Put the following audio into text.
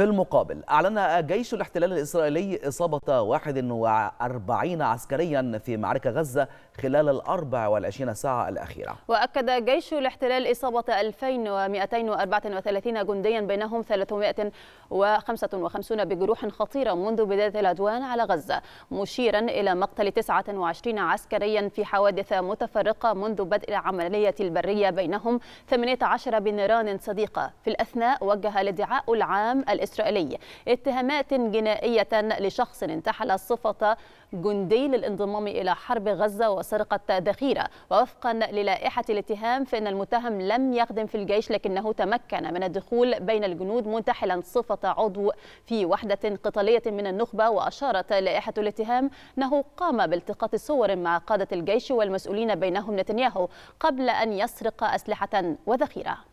في المقابل أعلن جيش الاحتلال الإسرائيلي إصابة 41 عسكريا في معركة غزة خلال ال 24 ساعة الأخيرة وأكد جيش الاحتلال إصابة 2234 جنديا بينهم 355 بجروح خطيرة منذ بداية العدوان على غزة مشيرا إلى مقتل 29 عسكريا في حوادث متفرقة منذ بدء العملية البرية بينهم 18 بنيران صديقة في الأثناء وجه الادعاء العام الإسرائيلي الإسرائيلي اتهامات جنائية لشخص انتحل صفة جندي للانضمام إلى حرب غزة وسرقة ذخيرة ووفقا للائحة الاتهام فإن المتهم لم يخدم في الجيش لكنه تمكن من الدخول بين الجنود منتحلا صفة عضو في وحدة قتالية من النخبة وأشارت لائحة الاتهام أنه قام بالتقاط صور مع قادة الجيش والمسؤولين بينهم نتنياهو قبل أن يسرق أسلحة وذخيرة